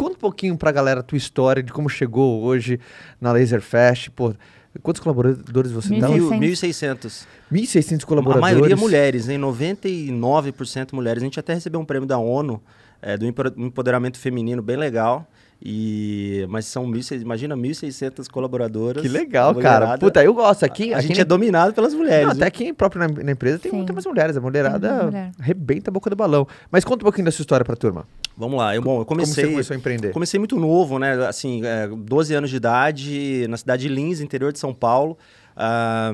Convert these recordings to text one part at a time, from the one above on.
Conta um pouquinho pra galera a tua história de como chegou hoje na Laserfest, pô. Quantos colaboradores você 1. dá? 1.600. 1.600 colaboradores. A maioria mulheres, hein? 99% mulheres. A gente até recebeu um prêmio da ONU é, do empoderamento feminino bem legal. E, mas são 1.600, imagina 1.600 colaboradoras. Que legal, cara. Puta, eu gosto. Aqui, a, gente é dominado pelas mulheres. Não, até aqui próprio na, na empresa tem Sim. mais mulheres. A mulherada mulher. rebenta a boca do balão. Mas conta um pouquinho da sua história pra turma. Vamos lá. Eu, bom, eu comecei. Como você começou a empreender? Comecei muito novo, né? Assim, é, 12 anos de idade, na cidade de Lins, interior de São Paulo.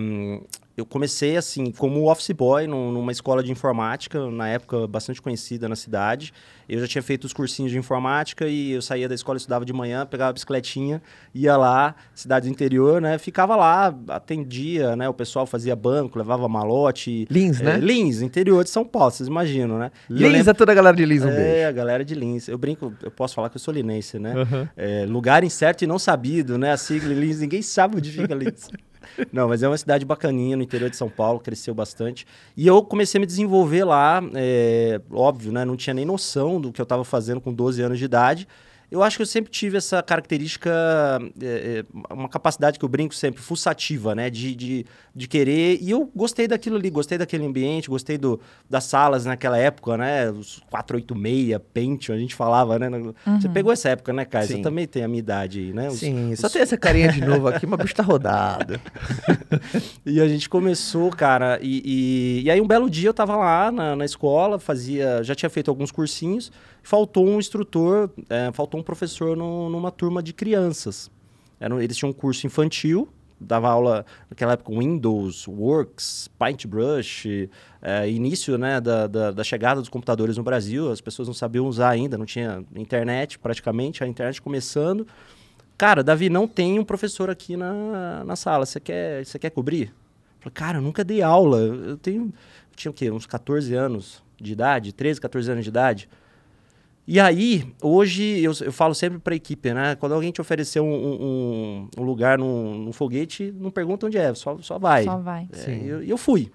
Um, eu comecei assim, como office boy num, numa escola de informática, na época bastante conhecida na cidade. Eu já tinha feito os cursinhos de informática e eu saía da escola, estudava de manhã, pegava a bicicletinha, ia lá, cidade do interior, né? Ficava lá, atendia, né? O pessoal fazia banco, levava malote. Lins, é, né? Eh, Lins, interior de São Paulo, vocês imaginam, né? Lins, lembro... é toda a galera de Lins, um é, beijo. É, a galera de Lins. Eu brinco, eu posso falar que eu sou linense, né? Uhum. É, lugar incerto e não sabido, né? A sigla Lins, ninguém sabe onde fica Lins. Não, mas é uma cidade bacaninha no interior de São Paulo, cresceu bastante. E eu comecei a me desenvolver lá, é, óbvio, né? Não tinha nem noção do que eu estava fazendo com 12 anos de idade. Eu acho que eu sempre tive essa característica, é, é uma capacidade que eu brinco sempre, pulsativa, né? De, de, de, querer. E eu gostei daquilo ali, gostei daquele ambiente, gostei do, das salas naquela época, né? Os 486, Pentium, a gente falava, né? Uhum. Você pegou essa época, né, Caio? Você também tem a minha idade aí, né? Os, Sim, os... só tem essa carinha de novo aqui, mas o bicho tá rodado. e a gente começou, cara, e, e, e, aí um belo dia eu tava lá na, na escola, fazia. Já tinha feito alguns cursinhos faltou um instrutor, é, faltou um professor no, numa turma de crianças. Era, eles tinham um curso infantil, dava aula naquela época Windows, Works, Paintbrush, é, início né, da, da, da, chegada dos computadores no Brasil, as pessoas não sabiam usar ainda, não tinha internet praticamente, a internet começando. Cara, Davi, não tem um professor aqui na, na sala, você quer, você quer cobrir? cara, eu nunca dei aula, eu tenho, eu tinha o quê, uns 14 anos de idade, 13, 14 anos de idade. E aí, hoje, eu, eu falo sempre para a equipe, né? Quando alguém te oferecer um, um, um lugar num, num, foguete, não pergunta onde é, só, só vai. Só vai. É, e eu, eu, fui.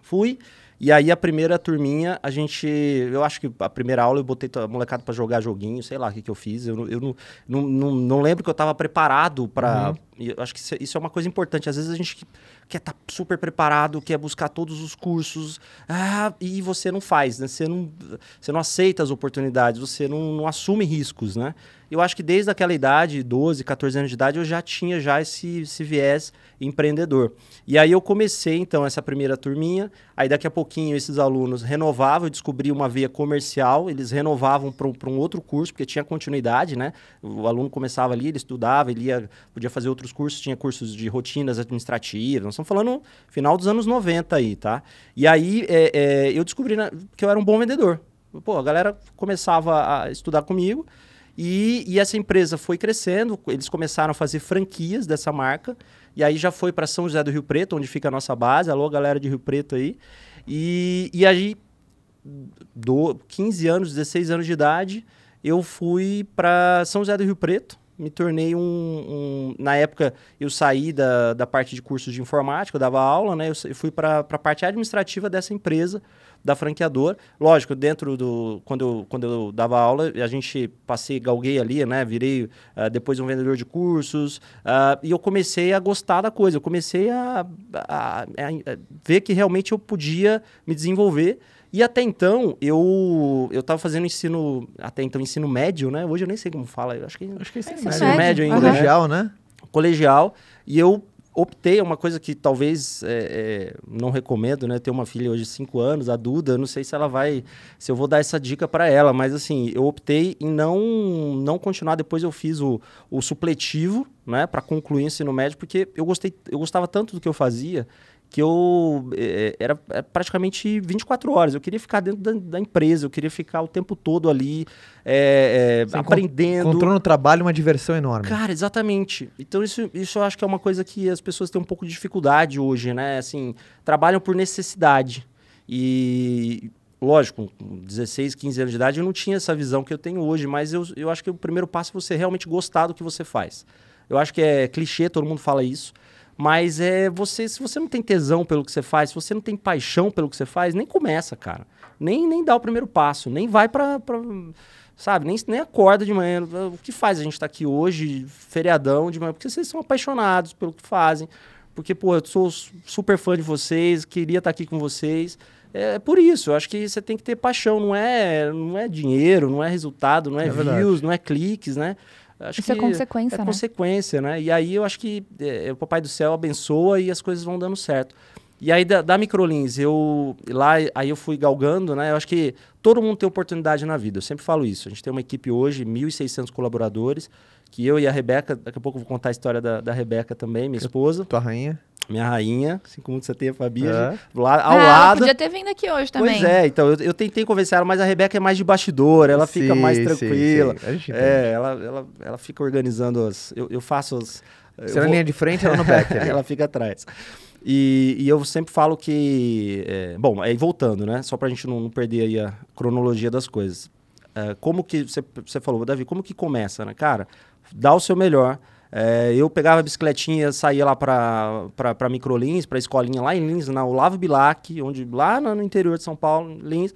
Fui. E aí, a primeira turminha, a gente. Eu acho que a primeira aula eu botei a molecada para jogar joguinho, sei lá o que, que eu fiz. Eu, eu não, não, não, não lembro que eu estava preparado para. Uhum e eu acho que é, isso é uma coisa importante. Às vezes a gente quer estar é, tá super preparado, quer buscar todos os cursos, ah, e você não faz, né? Você não, você não aceita as oportunidades, você não, não assume riscos, né? Eu acho que desde aquela idade, 12, 14 anos de idade, eu já tinha já esse, esse viés empreendedor. E aí eu comecei, então, essa primeira turminha. Aí daqui a pouquinho esses alunos renovavam, eu descobri uma via comercial, eles renovavam para um outro curso, porque tinha continuidade, né? O aluno começava ali, ele estudava, ele ia, podia fazer outros outros cursos, tinha cursos de rotinas administrativas. Nós estamos falando final dos anos 90 aí, tá? E aí é, é, eu descobri que eu era um bom vendedor. Pô, a galera começava a estudar comigo e, e essa empresa foi crescendo. Eles começaram a fazer franquias dessa marca. E aí já foi para São José do Rio Preto, onde fica a nossa base. Alô, galera de Rio Preto aí. E, e aí, do 15 anos, 16 anos de idade, eu fui para São José do Rio Preto me tornei um, um, Na época, eu saí da, da parte de cursos de informática, eu dava aula, né? Eu fui para a parte administrativa dessa empresa, da franqueadora. Lógico, dentro do... Quando eu, quando eu dava aula, a gente passei, galguei ali, né? Virei uh, depois um vendedor de cursos. Uh, e eu comecei a gostar da coisa. Eu comecei a, a, a, a ver que realmente eu podia me desenvolver. E até então, eu eu tava fazendo ensino, até então ensino médio, né? Hoje eu nem sei como fala, eu acho que acho que é ensino, é ensino médio. médio ainda, colegial, né? Colegial. E eu optei, é uma coisa que talvez é, é, não recomendo, né? Ter uma filha hoje de 5 anos, a Duda, não sei se ela vai, se eu vou dar essa dica para ela, mas assim, eu optei em não não continuar. Depois eu fiz o, o supletivo, né? Para concluir o ensino médio, porque eu gostei, eu gostava tanto do que eu fazia que eu eh, eh, era, era eh, praticamente 24 horas. Eu queria ficar dentro da, da empresa, eu queria ficar o tempo todo ali é, é, aprendendo. Encontrou no trabalho uma diversão enorme. Cara, exatamente. Então isso, isso eu acho que é uma coisa que as pessoas têm um pouco de dificuldade hoje, né? Assim, trabalham por necessidade. E lógico, com 16, 15 anos de idade eu não tinha essa visão que eu tenho hoje, mas eu, eu acho que o primeiro passo é você realmente gostar do que você faz. Eu acho que é clichê, todo mundo fala isso, mas é você, se você não tem tesão pelo que você faz, se você não tem paixão pelo que você faz, nem começa, cara. Nem, nem dá o primeiro passo, nem vai para sabe, nem, nem acorda de manhã. O que faz a gente estar tá aqui hoje, feriadão de manhã? Porque vocês são apaixonados pelo que fazem. Porque, pô, eu sou super fã de vocês, queria estar tá aqui com vocês. É, é, por isso, eu acho que você tem que ter paixão, não é, não é dinheiro, não é resultado, não é, é views, verdade. não é cliques, né? Acho Isso é consequência, é né? consequência, né? E aí eu acho que é, o Papai do Céu abençoa e as coisas vão dando certo. E aí da, da Microlins, eu lá aí eu fui galgando, né? Eu acho que todo mundo tem oportunidade na vida. Eu sempre falo isso. A gente tem uma equipe hoje, 1.600 colaboradores, que eu e a Rebeca, daqui a pouco eu vou contar a história da, da Rebeca também, minha esposa. Tua rainha? Minha rainha, assim como você tem a Fabi, é. lá, ao ah, lado. podia ter vindo aqui hoje também. Pois é, então eu, eu tentei convencer ela, mas a Rebeca é mais de bastidor, ela sim, fica mais tranquila. Sim, sim. É, ela, ela, ela fica organizando as. Eu, eu faço as. Você na vou... linha é de frente, ela é no back. ela fica atrás. E, e, eu sempre falo que. É, bom, aí voltando, né? Só pra gente não, não perder aí a cronologia das coisas. É, como que. Você falou, Davi, como que começa, né? Cara, dá o seu melhor. É, eu pegava a bicicletinha, saía lá pra, pra, pra Microlins, pra escolinha lá em Lins, na Olavo Bilac, onde, lá no interior de São Paulo, Lins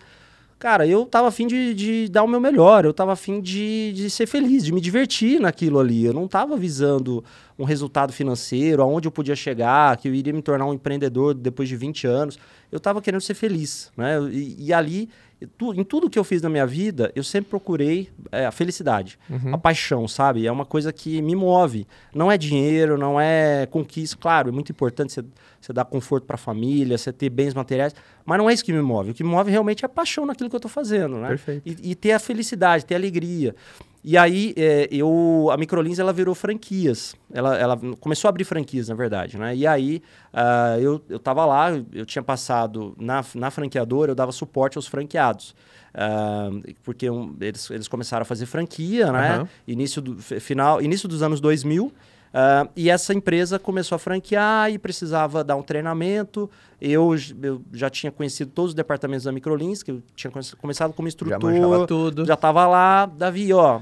cara, eu tava afim de, de dar o meu melhor, eu tava afim de, de ser feliz, de me divertir naquilo ali. Eu não tava visando um resultado financeiro, aonde eu podia chegar, que eu iria me tornar um empreendedor depois de 20 anos. Eu tava querendo ser feliz, né? E, e ali, tu, em tudo que eu fiz na minha vida, eu sempre procurei é, a felicidade, uhum. a paixão, sabe? É uma coisa que me move. Não é dinheiro, não é conquista. Claro, é muito importante você você dar conforto para a família, você ter bens materiais. Mas não é isso que me move. O que me move realmente é a paixão naquilo que eu estou fazendo, né? Perfeito. E, e, ter a felicidade, ter a alegria. E aí, é, eu, a Microlins, ela virou franquias. Ela, ela começou a abrir franquias, na verdade, né? E aí, uh, eu, eu lá, eu tinha passado na, na franqueadora, eu dava suporte aos franqueados. Uh, porque um, eles, eles começaram a fazer franquia, né? Uhum. Início, do, final, início dos anos 2000. Uh, e essa empresa começou a franquear e precisava dar um treinamento. Eu, eu já tinha conhecido todos os departamentos da Microlins, que eu tinha começado como instrutor. Já tudo. Já estava lá. Davi, ó,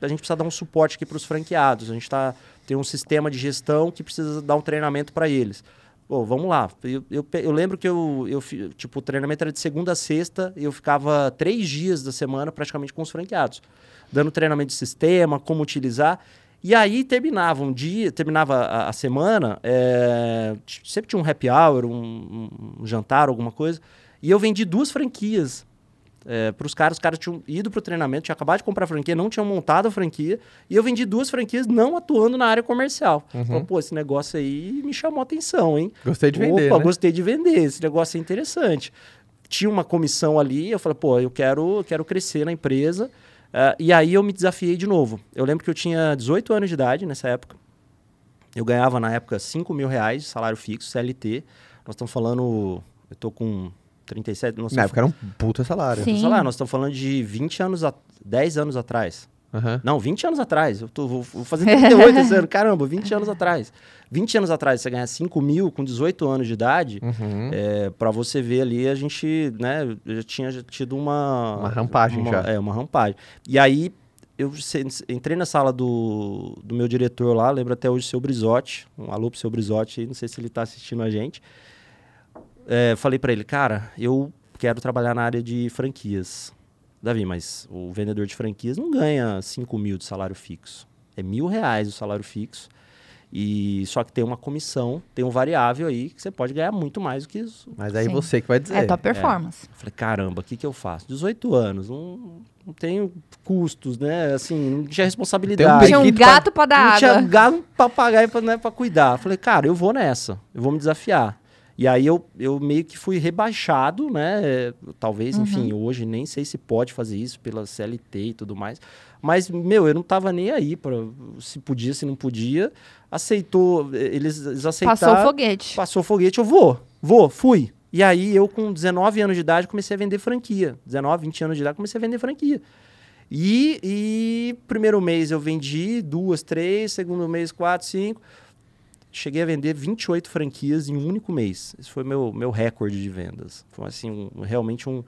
a gente precisa dar um suporte aqui para os franqueados. A gente tá, tem um sistema de gestão que precisa dar um treinamento para eles. Pô, vamos lá. Eu, eu, eu lembro que eu, eu, tipo, o treinamento era de segunda a sexta e eu ficava três dias da semana praticamente com os franqueados, dando treinamento de sistema, como utilizar. E aí terminava um dia, terminava a, a semana, é, sempre tinha um happy hour, um, um, jantar, alguma coisa. E eu vendi duas franquias é, para os caras. Os caras tinham ido para o treinamento, tinham acabado de comprar a franquia, não tinham montado a franquia. E eu vendi duas franquias não atuando na área comercial. Uhum. Falei, pô, esse negócio aí me chamou a atenção, hein? Gostei de vender. Opa, né? gostei de vender. Esse negócio é interessante. Tinha uma comissão ali, eu falei, pô, eu quero, quero crescer na empresa. Uh, e aí eu me desafiei de novo. Eu lembro que eu tinha 18 anos de idade nessa época. Eu ganhava na época 5 mil reais de salário fixo, CLT. Nós estamos falando. Eu tô com 37. Nós na época falando, era um puta salário. Sim. Nós estamos falando de 20 anos, a, 10 anos atrás. Uhum. Não, 20 anos atrás. Eu tô, vou, vou fazer 38 esse ano. Caramba, 20 anos atrás. 20 anos atrás, você ganhar 5 mil com 18 anos de idade, uhum. é, para você ver ali, a gente né, já tinha tido uma. Uma rampagem uma, já. É, uma rampagem. E aí, eu entrei na sala do, do meu diretor lá, lembro até hoje o seu Brizotti. Um alô pro seu Brizotti, não sei se ele tá assistindo a gente. É, falei para ele, cara, eu quero trabalhar na área de franquias. Davi, mas o vendedor de franquias não ganha 5 mil de salário fixo. É mil reais o salário fixo. E só que tem uma comissão, tem um variável aí que você pode ganhar muito mais do que isso. Mas aí Sim. você que vai dizer. É top performance. É. Falei, caramba, o que, que eu faço? 18 anos, não, não tenho custos, né? Assim, não tinha responsabilidade. Não tinha um gato pra, dar água. Não tinha um gato pra pagar e para né, pra cuidar. Falei, cara, eu vou nessa, eu vou me desafiar. E aí eu, eu meio que fui rebaixado, né? Talvez, uhum. enfim, hoje nem sei se pode fazer isso pela CLT e tudo mais. Mas, meu, eu não tava nem aí para se podia, se não podia. Aceitou, eles, aceitaram. Passou foguete. Passou foguete, eu vou, vou, fui. E aí eu, com 19 anos de idade, comecei a vender franquia. 19, 20 anos de idade, comecei a vender franquia. E, e primeiro mês eu vendi duas, três, segundo mês, quatro, cinco cheguei a vender 28 franquias em um único mês. Esse foi meu, meu recorde de vendas. Foi assim, um, realmente um,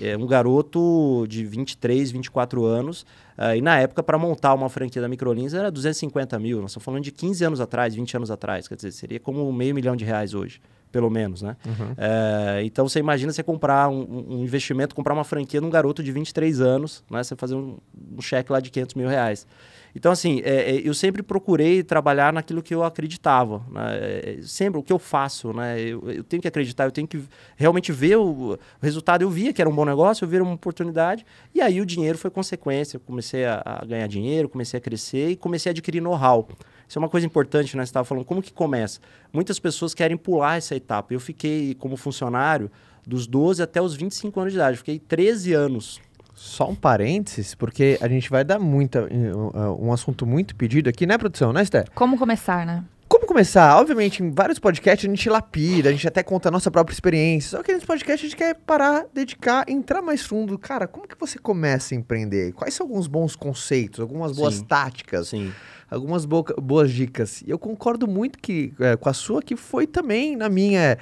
é, um garoto de 23, 24 anos. Uh, e na época, para montar uma franquia da Microlins era 250 mil. Nós estamos falando de 15 anos atrás, 20 anos atrás. Quer dizer, seria como meio milhão de reais hoje pelo menos, né? Uhum. É, então você imagina você comprar um, um, investimento, comprar uma franquia num garoto de 23 anos, né? Você fazer um, um cheque lá de 500 mil reais. Então, assim, é, é, eu sempre procurei trabalhar naquilo que eu acreditava. Né? É, é, sempre o que eu faço, né? Eu, eu, tenho que acreditar, eu tenho que realmente ver o resultado. Eu via que era um bom negócio, eu era uma oportunidade, e aí o dinheiro foi consequência. Eu comecei a, a ganhar dinheiro, comecei a crescer e comecei a adquirir know-how. Isso é uma coisa importante, né? Você estava falando, como que começa? Muitas pessoas querem pular essa etapa. Eu fiquei como funcionário dos 12 até os 25 anos de idade, fiquei 13 anos só um parênteses, porque a gente vai dar muita, um, eh, eh, um assunto muito pedido aqui, né, produção? Né, Esther? Como começar, né? Como começar? Obviamente, em vários podcasts a gente lapida, a gente até conta a nossa própria experiência. Só que nesse podcast a gente quer parar, dedicar, entrar mais fundo. Cara, como que você começa a empreender? Quais são alguns bons conceitos, algumas boas sim, táticas, sim. algumas boas dicas? E eu concordo muito que é, com a sua, que foi também na minha.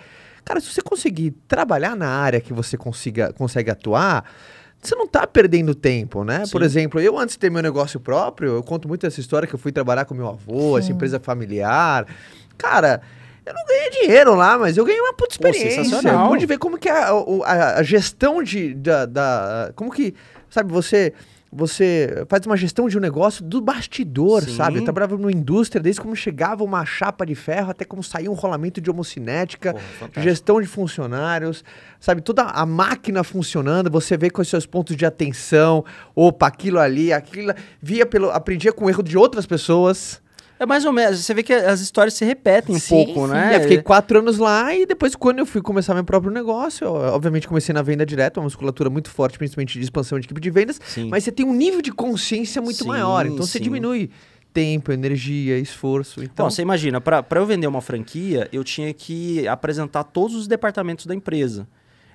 Cara, se você conseguir trabalhar na área que você consiga, consegue atuar, você não tá perdendo tempo, né? Sim. Por exemplo, eu antes de ter meu negócio próprio, eu conto muito essa história que eu fui trabalhar com meu avô, Sim. essa empresa familiar. Cara, eu não ganhei dinheiro lá, mas eu ganhei uma puta experiência. Pô, Eu pude ver como que a, a, a gestão de, da, da, Como que, sabe, você você faz uma gestão de um negócio do bastidor, Sim. sabe? Eu trabalhava numa indústria, desde como chegava uma chapa de ferro até como saía um rolamento de homocinética, Porra, gestão de funcionários, sabe? Toda a máquina funcionando, você vê quais seus pontos de atenção, opa, aquilo ali, aquilo. Via pelo. Aprendia com o erro de outras pessoas. É mais ou menos. Você vê que as histórias se repetem sim, um pouco, sim. né? Eu é, fiquei quatro anos lá e depois, quando eu fui começar meu próprio negócio, eu, obviamente comecei na venda direta, uma musculatura muito forte, principalmente de expansão de equipe de vendas. Sim. Mas você tem um nível de consciência muito maior. Então você diminui tempo, energia, esforço. Então, Bom, você imagina, para eu vender uma franquia, eu tinha que apresentar todos os departamentos da empresa.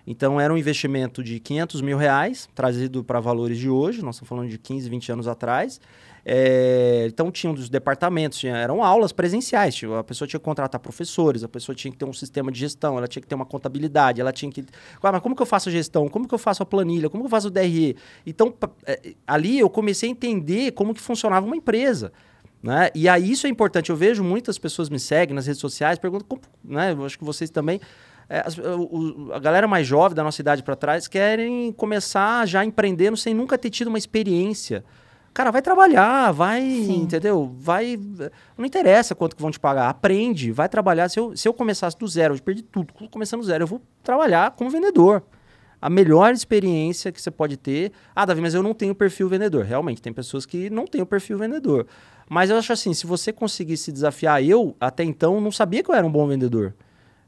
Então, era um investimento de 500 mil reais, trazido para valores de hoje, nós estamos falando de 15, 20 anos atrás. É, então tinha um dos departamentos, tinha, eram aulas presenciais, tipo, a pessoa tinha que contratar professores, a pessoa tinha que ter um sistema de gestão, ela tinha que ter uma contabilidade, ela tinha que. Ah, mas como que eu faço a gestão? Como que eu faço a planilha? Como que eu faço o DRE? Então, é, ali eu comecei a entender como que funcionava uma empresa. Né? E aí isso é importante. Eu vejo muitas pessoas me seguem nas redes sociais, perguntam, como, né? Eu acho que vocês também. É, a, a galera mais jovem da nossa idade para trás querem começar já empreendendo sem nunca ter tido uma experiência. Cara, vai trabalhar, vai, Sim. entendeu? Vai. Não interessa quanto que vão te pagar. Aprende, vai trabalhar. Se eu, se eu começasse do zero, eu perdi tudo. Começando do zero, eu vou trabalhar como vendedor. A melhor experiência que você pode ter. Ah, Davi, mas eu não tenho perfil vendedor. Realmente, tem pessoas que não têm o perfil vendedor. Mas eu acho assim, se você conseguir se desafiar, eu até então não sabia que eu era um bom vendedor.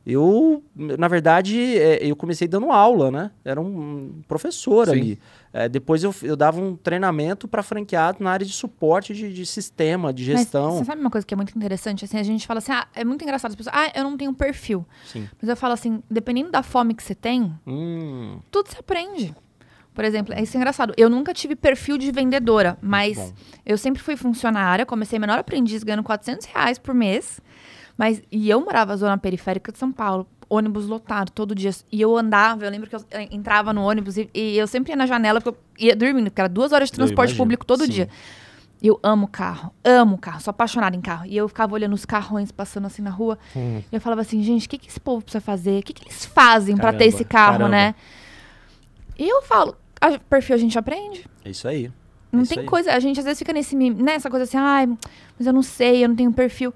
Eu, na verdade, é, eu comecei dando aula, né? Era um professor Sim. ali. É, depois eu, eu dava um treinamento para franqueado na área de suporte de, de sistema, de gestão. Mas, você sabe uma coisa que é muito interessante? Assim, a gente fala assim, ah, é muito engraçado. As pessoas, ah, eu não tenho perfil. Sim. Mas eu falo assim, dependendo da fome que você tem, hum. tudo se aprende. Por exemplo, isso é engraçado. Eu nunca tive perfil de vendedora, mas eu sempre fui funcionária. Comecei menor aprendiz ganhando 400 reais por mês. Mas, e eu morava na zona periférica de São Paulo, ônibus lotado todo dia. E eu andava, eu lembro que eu eh, entrava no ônibus e, e eu sempre ia na janela, porque eu ia dormindo, porque era duas horas de transporte público todo Sim. dia. E eu amo carro, amo carro, sou apaixonada em carro. E eu ficava olhando os carrões passando assim na rua. Hum. E eu falava assim, gente, o que, que esse povo precisa fazer? O que, que eles fazem para ter esse carro, caramba. né? E eu falo, a perfil a gente aprende. É isso aí. Não é isso tem aí. coisa, a gente às vezes fica nesse, nessa coisa assim, ai, mas eu não sei, eu não tenho perfil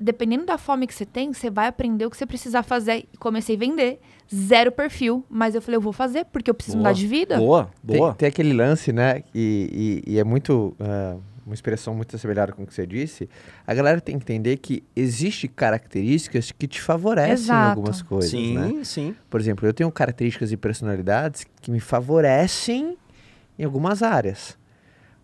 dependendo da fome que você tem, você vai aprender o que você precisar fazer. Comecei a vender, zero perfil, mas eu falei, eu vou fazer, porque eu preciso boa, mudar de vida. Boa, boa. Tem, tem aquele lance, né? E, e, e é muito. Uh, uma expressão muito assemelhada com o que você disse, a galera tem que entender que existe características que te favorecem Exato. em algumas coisas. Sim, né? sim. Por exemplo, eu tenho características e personalidades que me favorecem em algumas áreas.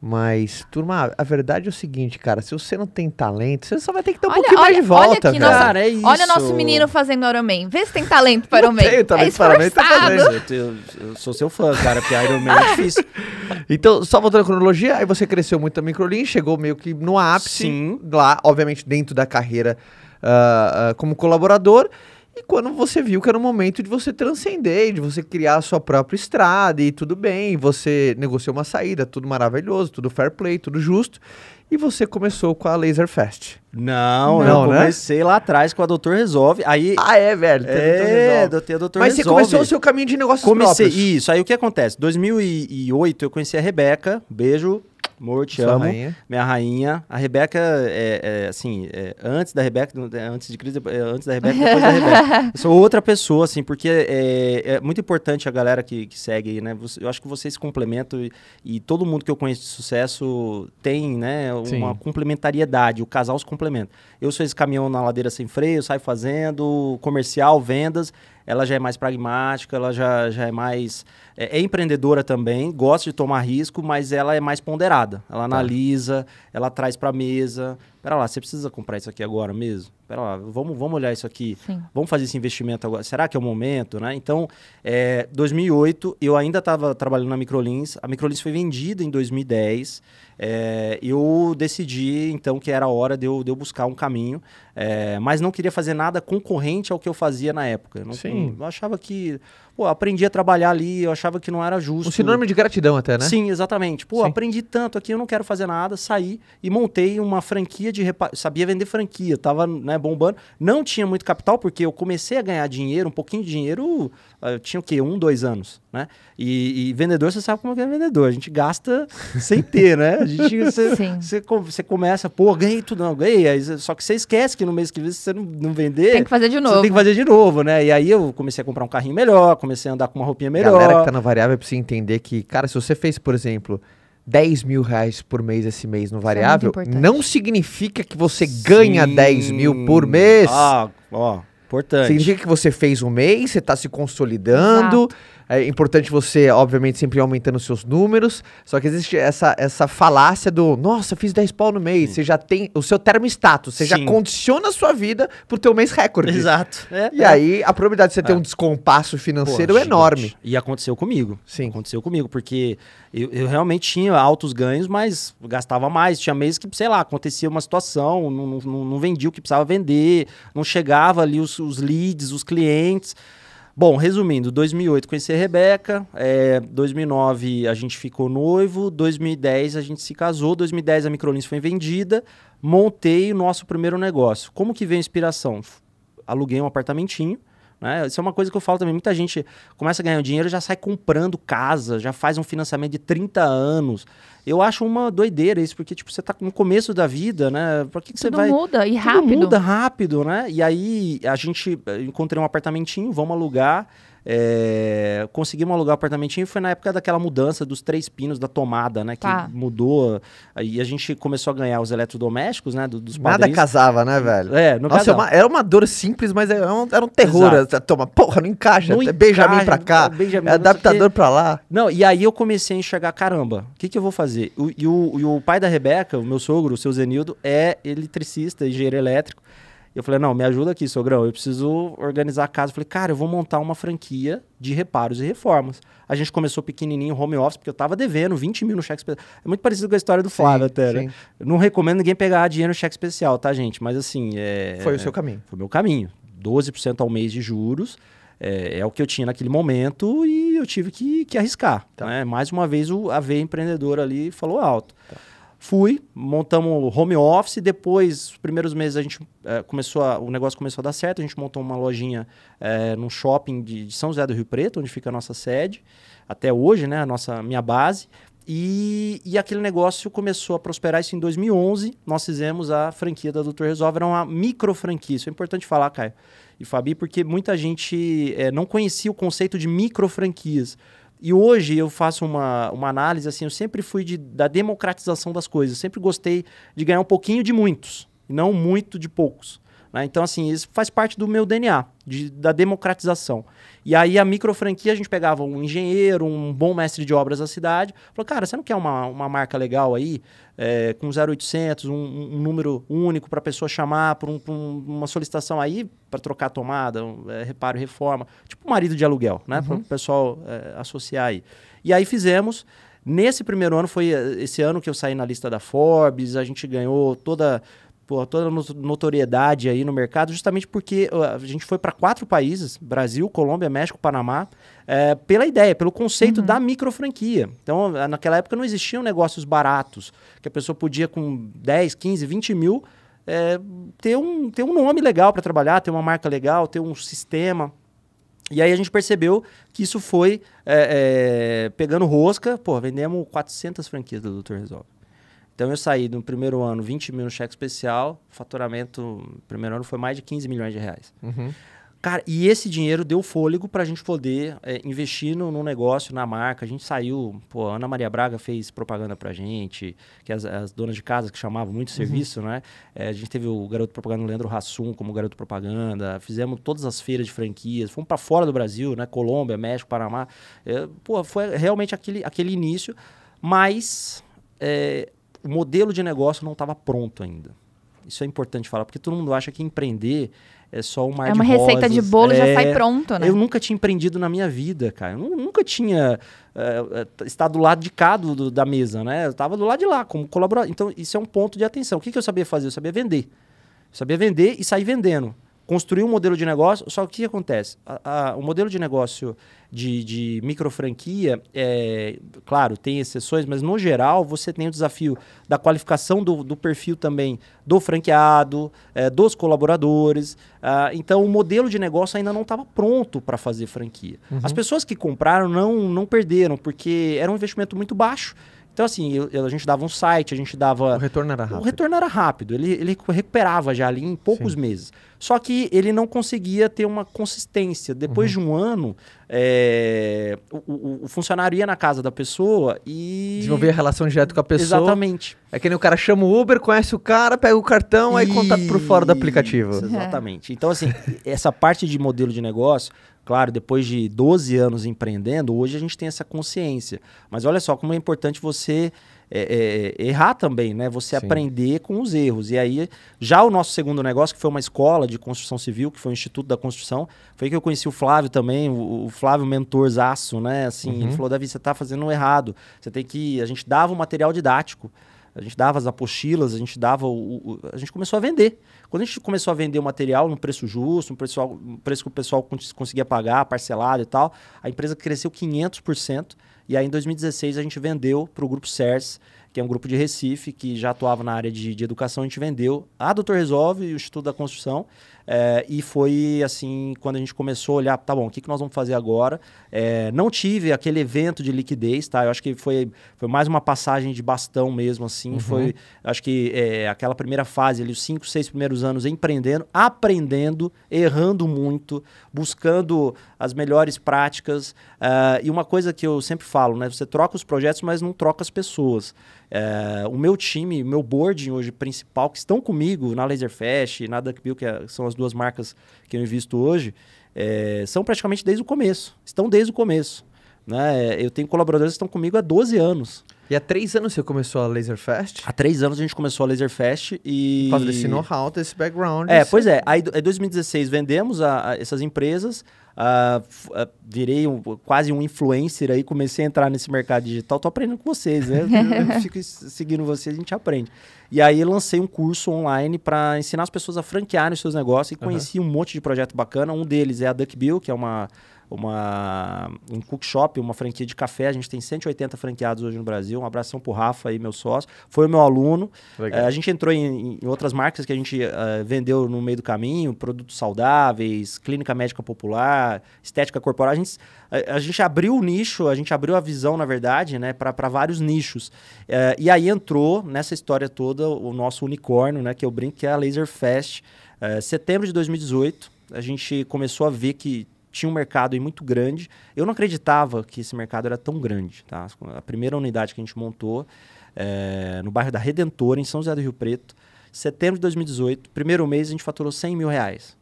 Mas, turma, a verdade é o seguinte, cara, se você não tem talento, você só vai ter que dar um olha, pouquinho olha, mais de volta, olha cara. Nossa, é isso. Olha o nosso menino fazendo Iron Man. Vê se tem talento para Iron Man. Tenho talento é para Iron Man, tá fazendo. Eu, eu, sou seu fã, cara, porque Iron Man é difícil. então, só voltando à cronologia, aí você cresceu muito na Microlin, chegou meio que no ápice, Sim. lá, obviamente dentro da carreira uh, uh, como colaborador. E quando você viu que era o momento de você transcender, de você criar a sua própria estrada e tudo bem, você negociou uma saída, tudo maravilhoso, tudo fair play, tudo justo. E você começou com a Laser Fest. Não, não, eu né? comecei lá atrás com a Doutor Resolve. Aí... Ah, é, velho. É, doutor, doutor Mas Resolve. você começou o seu caminho de negócios comecei, próprios. Isso, aí o que acontece? 2008 eu conheci a Rebeca, beijo, Amor, te Sua amo. Rainha. Minha rainha. A Rebeca, é, é assim, é, antes da Rebeca, é, antes de Cris, é, antes da Rebeca, depois da Rebeca. Eu sou outra pessoa, assim, porque é, é, muito importante a galera que, que segue aí, né? Eu acho que vocês complementam e, e, todo mundo que eu conheço de sucesso tem, né, uma Sim. complementariedade. O casal se complementa. Eu sou esse caminhão na ladeira sem freio, saio fazendo, comercial, vendas ela já é mais pragmática, ela já, já é mais. É, é empreendedora também, gosta de tomar risco, mas ela é mais ponderada. Ela tá. analisa, ela traz para a mesa. Pera lá, você precisa comprar isso aqui agora mesmo? lá, vamos, vamos olhar isso aqui. Sim. Vamos fazer esse investimento agora. Será que é o momento, né? Então, é, 2008, eu ainda estava trabalhando na Microlins. A Microlins foi vendida em 2010. É, eu decidi, então, que era hora de eu, de eu buscar um caminho. É, mas não queria fazer nada concorrente ao que eu fazia na época. Não, Sim. Não, eu achava que Pô, aprendi a trabalhar ali, eu achava que não era justo. Um sinônimo de gratidão até, né? Sim, exatamente. Pô, Sim. aprendi tanto aqui, eu não quero fazer nada, saí e montei uma franquia de repa... sabia vender franquia, tava, né, bombando. Não tinha muito capital porque eu comecei a ganhar dinheiro, um pouquinho de dinheiro, ah, eu tinha o quê? Um, dois anos, né? E, e vendedor, você sabe como é, é vendedor, a gente gasta sem ter, né? A gente, você, você, você, começa, pô, ganhei tudo, não, ganhei. Aí, só que você esquece que no mês que vem, se você não, não vender... Tem que fazer de novo. Você tem que fazer de novo, né? E aí eu comecei a comprar um carrinho melhor, comecei a andar com uma roupinha melhor. Galera que tá na variável precisa entender que, cara, se você fez, por exemplo, 10 mil reais por mês esse mês no é variável, é não significa que você Sim. ganha 10 mil por mês. Ah, ó, importante. Significa que você fez um mês, você tá se consolidando. Exato é importante você, obviamente, sempre ir aumentando seus números, só que existe essa, essa falácia do, nossa, fiz 10 pau no mês, Sim. Hum. você já tem o seu termo termostatus, você Sim. já condiciona a sua vida pro teu mês recorde. Exato. É, e é. aí, a probabilidade de você ter é. um descompasso financeiro Pô, é enorme. E aconteceu comigo. Sim. Aconteceu comigo, porque eu, eu, realmente tinha altos ganhos, mas gastava mais. Tinha meses que, sei lá, acontecia uma situação, não, não, não vendia o que precisava vender, não chegava ali os, os leads, os clientes... Bom, resumindo, 2008 conheci a Rebeca, é, 2009 a gente ficou noivo, 2010 a gente se casou, 2010 a Microlins foi vendida, montei o nosso primeiro negócio. Como que veio a inspiração? Aluguei um apartamentinho, né? Isso é uma coisa que eu falo também. Muita gente começa a ganhar dinheiro, já sai comprando casa, já faz um financiamento de 30 anos. Eu acho uma doideira isso, porque tipo, você está no começo da vida, né? Pra que, que você vai. muda e rápido. Tudo muda rápido, né? E aí a gente eh, encontrei um apartamentinho, vamos alugar. É, conseguimos alugar apartamento apartamentinho. Foi na época daquela mudança dos três pinos da tomada, né? Que tá. mudou. E a gente começou a ganhar os eletrodomésticos, né? Do, dos Nada casava, né, velho? É, não Nossa, é era uma dor simples, mas era é um, era um terror. Toma, porra, não encaixa. Não é Benjamin pra cá, é Benjamin, é adaptador que... pra lá. Não, e aí eu comecei a enxergar, caramba, o que, que eu vou fazer? O, e, o, e o pai da Rebeca, o meu sogro, o seu Zenildo, é eletricista, engenheiro elétrico. Eu falei, não, me ajuda aqui, sogrão, eu preciso organizar a casa. Eu falei, cara, eu vou montar uma franquia de reparos e reformas. A gente começou pequenininho, home office, porque eu tava devendo 20 mil no cheque especial. É muito parecido com a história do Flávio até, né? sim. né? Eu não recomendo ninguém pegar dinheiro no cheque especial, tá, gente? Mas assim... É, foi o é, seu caminho. Foi o meu caminho. 12% ao mês de juros. É, é, o que eu tinha naquele momento e eu tive que, que arriscar. Tá. Né? Mais uma vez o, a veia empreendedora ali falou alto. Tá. Fui, montamos home office, depois, os primeiros meses, a gente é, começou a, o negócio começou a dar certo, a gente montou uma lojinha é, num shopping de, de, São José do Rio Preto, onde fica a nossa sede, até hoje, né, a nossa, minha base, e, e aquele negócio começou a prosperar, isso em 2011, nós fizemos a franquia da Doutor Resolve, era uma micro franquia, isso é importante falar, Caio e Fabi, porque muita gente é, não conhecia o conceito de micro franquias, e hoje eu faço uma, uma análise assim, eu sempre fui de, da democratização das coisas, eu sempre gostei de ganhar um pouquinho de muitos, não muito de poucos. Né? Então, assim, isso faz parte do meu DNA, de, da democratização. E aí a micro franquia, a gente pegava um engenheiro, um bom mestre de obras da cidade, falou, cara, você não quer uma, uma marca legal aí, é, com 0800, um, um número único para a pessoa chamar por, um, por um, uma solicitação aí para trocar tomada, um, é, reparo, reforma, tipo marido de aluguel, né? Uhum. Para o pessoal é, associar aí. E aí fizemos... Nesse primeiro ano, foi é, esse ano que eu saí na lista da Forbes, a gente ganhou toda pô, toda notoriedade aí no mercado, justamente porque a gente foi para quatro países: Brasil, Colômbia, México, Panamá, é, pela ideia, pelo conceito uhum. da micro franquia. Então, naquela época não existiam negócios baratos, que a pessoa podia com 10, 15, 20 mil. É, ter, um, ter um nome legal para trabalhar, ter uma marca legal, ter um sistema. E aí a gente percebeu que isso foi é, é pegando rosca. Pô, vendemos 400 franquias do Doutor Resolve. Então eu saí no primeiro ano 20 mil no cheque especial, faturamento no primeiro ano foi mais de 15 milhões de reais. Uhum. Cara, e esse dinheiro deu fôlego para a gente poder é, investir no, no, negócio, na marca. A gente saiu, pô, a Ana Maria Braga fez propaganda a gente, que as, as donas de casa que chamavam muito uhum. serviço, uhum. né? É, a gente teve o garoto propaganda Leandro Rassum como garoto propaganda, fizemos todas as feiras de franquias, fomos para fora do Brasil, né? Colômbia, México, Panamá. É, pô, foi realmente aquele, aquele início, mas é, o modelo de negócio não estava pronto ainda. Isso é importante falar, porque todo mundo acha que empreender é só um mar É uma receita rosas, de bolo é... já sai é, pronto, né? Eu nunca tinha empreendido na minha vida, cara. Eu nunca tinha uh, estado do lado de cá do, do, da mesa, né? Eu estava do lado de lá, como colaborador. Então, isso é um ponto de atenção. O que, que eu sabia fazer? Eu sabia vender. Eu sabia vender e sair vendendo. Construir um modelo de negócio, só que o que acontece? A, a, o modelo de negócio de, de micro franquia, é, claro, tem exceções, mas no geral você tem o desafio da qualificação do, do perfil também do franqueado, é, dos colaboradores. Ah, então o modelo de negócio ainda não estava pronto para fazer franquia. Uhum. As pessoas que compraram não, não perderam, porque era um investimento muito baixo então, assim, a gente dava um site, a gente dava. O retorno era rápido. O retorno era rápido. Ele, ele recuperava já ali em poucos Sim. meses. Só que ele não conseguia ter uma consistência. Depois uhum. de um ano, é... o, o, o, funcionário ia na casa da pessoa e. Desenvolver a relação direta com a pessoa. Exatamente. É que nem o cara chama o Uber, conhece o cara, pega o cartão, e... aí contato por fora do aplicativo. Isso, exatamente. É. Então, assim, essa parte de modelo de negócio Claro, depois de 12 anos empreendendo, hoje a gente tem essa consciência. Mas olha só como é importante você é, é, é, errar também, né? Você Sim. aprender com os erros. E aí, já o nosso segundo negócio, que foi uma escola de construção civil, que foi o Instituto da Construção, foi que eu conheci o Flávio também, o, o Flávio mentorzaço, né? Assim, uhum. ele falou, Davi, você está fazendo errado. Você tem que... A gente dava o material didático. A gente dava as apostilas, a gente dava o, o, a gente começou a vender. Quando a gente começou a vender o material num preço justo, um preço, um preço que o pessoal conseguia pagar, parcelado e tal, a empresa cresceu 500%. E aí, em 2016, a gente vendeu para o grupo Sers, que é um grupo de Recife, que já atuava na área de, de educação. A gente vendeu a Doutor Resolve e o Instituto da Construção. É, e foi assim, quando a gente começou a olhar, tá bom, o que, que nós vamos fazer agora? É, não tive aquele evento de liquidez, tá? Eu acho que foi, foi mais uma passagem de bastão mesmo, assim. Uhum. Foi, acho que é, aquela primeira fase, ali, os cinco, seis primeiros anos empreendendo, aprendendo, errando muito, buscando as melhores práticas. Uh, e uma coisa que eu sempre falo, né? Você troca os projetos, mas não troca as pessoas. É, o meu time, meu boarding hoje principal, que estão comigo na Laserfest, na DuckBill, que é, são as as duas marcas que eu invisto hoje, é, são praticamente desde o começo. Estão desde o começo. Né? É, eu tenho colaboradores que estão comigo há 12 anos. E há três anos você começou a Laserfest? Há três anos a gente começou a Laserfest e... Por causa desse know-how, desse background. É, pois é. Aí, em 2016, vendemos a, a essas empresas. Uh, uh, virei um, quase um influencer aí, comecei a entrar nesse mercado digital. Tô aprendendo com vocês, né? Eu fico seguindo vocês, a gente aprende. E aí lancei um curso online para ensinar as pessoas a franquearem os seus negócios e conheci uhum. um monte de projeto bacana. Um deles é a Duckbill, que é uma, uma um cookshop, uma franquia de café. A gente tem 180 franqueados hoje no Brasil, um abração pro Rafa aí, meu sócio. Foi o meu aluno. É, a gente entrou em, em, outras marcas que a gente uh, vendeu no meio do caminho, produtos saudáveis, clínica médica popular, estética corporal. A gente, a, a gente abriu o nicho, a gente abriu a visão, na verdade, né, para vários nichos. Uh, e aí entrou nessa história toda o nosso unicórnio, né, que eu brinco que é a Laser Fest. Uh, é, setembro de 2018, a gente começou a ver que tinha um mercado muito grande. Eu não acreditava que esse mercado era tão grande. Tá? A primeira unidade que a gente montou é, no bairro da Redentora, em São José do Rio Preto, setembro de 2018, primeiro mês a gente faturou 100 mil reais.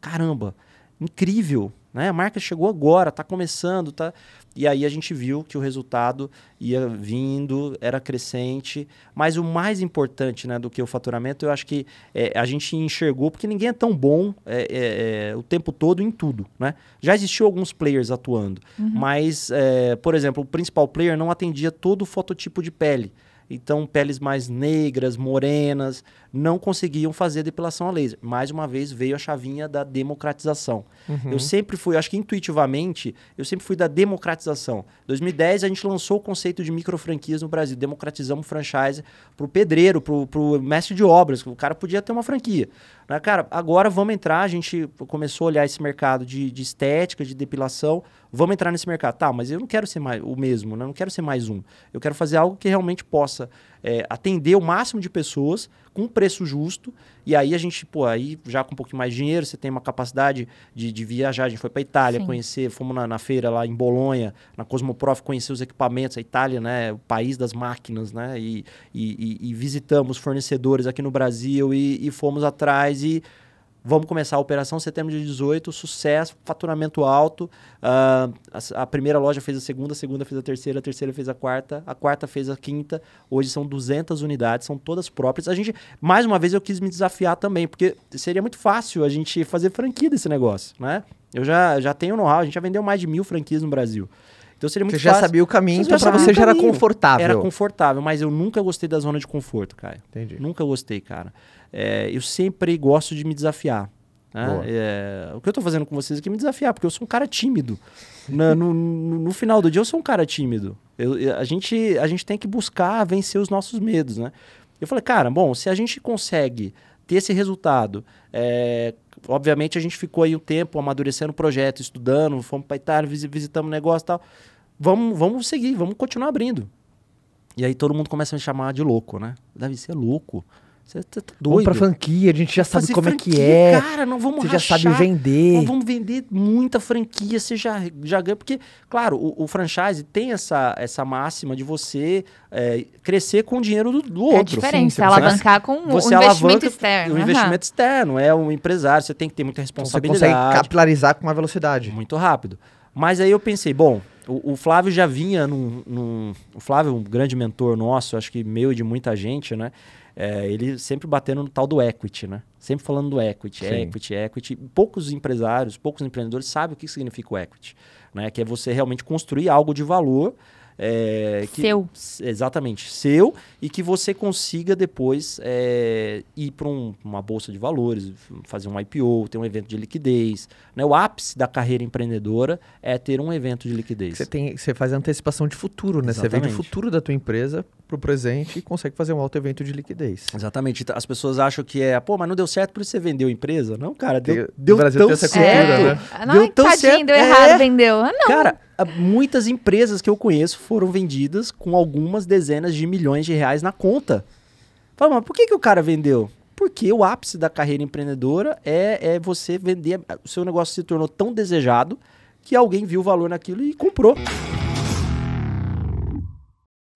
caramba, incrível! Né? A marca chegou agora, está começando, tá... E aí a gente viu que o resultado ia vindo, era crescente. Mas o mais importante né, do que o faturamento, eu acho que é, a gente enxergou, porque ninguém é tão bom é, é, é o tempo todo em tudo. Né? Já existiu alguns players atuando, uhum. mas, é, por exemplo, o principal player não atendia todo o fototipo de pele. Então, peles mais negras, morenas, não conseguiam fazer depilação a laser. Mais uma vez, veio a chavinha da democratização. Uhum. Eu sempre fui, acho que intuitivamente, eu sempre fui da democratização. Em 2010, a gente lançou o conceito de micro franquias no Brasil. Democratizamos franchise para o pedreiro, para o mestre de obras. O cara podia ter uma franquia. Né? Cara, agora vamos entrar, a gente começou a olhar esse mercado de, de estética, de depilação, vamos entrar nesse mercado. Tá, mas eu não quero ser mais o mesmo, né? não quero ser mais um. Eu quero fazer algo que realmente possa é, atender o máximo de pessoas com um preço justo e aí a gente, pô, aí já com um pouquinho mais de dinheiro, você tem uma capacidade de, de viajar. A gente foi para Itália Sim. conhecer, fomos na, na, feira lá em Bolonha, na Cosmoprof, conhecer os equipamentos. A Itália, né, é o país das máquinas, né? E, e, e visitamos fornecedores aqui no Brasil e, e fomos atrás e Vamos começar a operação setembro de 18, sucesso, faturamento alto. Uh, a, a, primeira loja fez a segunda, a segunda fez a terceira, a terceira fez a quarta, a quarta fez a quinta. Hoje são 200 unidades, são todas próprias. A gente, mais uma vez, eu quis me desafiar também, porque seria muito fácil a gente fazer franquia desse negócio, né? Eu já, já tenho know-how, a gente já vendeu mais de mil franquias no Brasil. Então seria muito Você já sabia o caminho, então pra você já era confortável. Era confortável, mas eu nunca gostei da zona de conforto, cara. Entendi. Nunca gostei, cara é, eu sempre gosto de me desafiar. Né? É, o que eu estou fazendo com vocês aqui é me desafiar, porque eu sou um cara tímido. no, no, no, final do dia, eu sou um cara tímido. Eu, a, gente, a gente tem que buscar vencer os nossos medos, né? Eu falei, cara, bom, se a gente consegue ter esse resultado, é, obviamente a gente ficou aí um tempo amadurecendo o projeto, estudando, fomos para Itália, visitamos negócio e tal. Vamos, vamos seguir, vamos continuar abrindo. E aí todo mundo começa a me chamar de louco, né? Davi, você é louco. Você tá doido. Vamos pra franquia, a gente já sabe como franquia, é que é. Cara, não vamos Você já sabe vender. vamos vender muita franquia, você já, já ganha. Porque, claro, o, o franchise tem essa, essa máxima de você é, crescer com o dinheiro do, do é outro. É diferente, Sim, alavancar com o você um investimento externo. O investimento uhum. externo, é um empresário, você tem que ter muita então, responsabilidade. você consegue capilarizar com uma velocidade. Muito rápido. Mas aí eu pensei, bom, o, Flávio já vinha num, num, O Flávio, é um grande mentor nosso, acho que meu e de muita gente, né? É, ele sempre batendo no tal do equity, né? Sempre falando do equity, Sim. equity, equity. Poucos empresários, poucos empreendedores sabem o que significa o equity, né? Que é você realmente construir algo de valor é, que, seu. Exatamente, seu, e que você consiga depois é, ir para um, uma bolsa de valores, fazer um IPO, ter um evento de liquidez. Né? O ápice da carreira empreendedora é ter um evento de liquidez. Você, tem, você faz antecipação de futuro, né? Exatamente. Você vende o futuro da tua empresa para o presente e consegue fazer um alto evento de liquidez. Exatamente. As pessoas acham que é, pô, mas não deu certo por isso você vendeu a empresa. Não, cara, deu, deu, deu tão Cultura, né? É. Não, deu é certo. deu errado, é. vendeu. Ah, não. Cara, muitas empresas que eu conheço foram vendidas com algumas dezenas de milhões de reais na conta. Fala, mas por que, que o cara vendeu? Porque o ápice da carreira empreendedora é, é você vender. O seu negócio se tornou tão desejado que alguém viu o valor naquilo e comprou.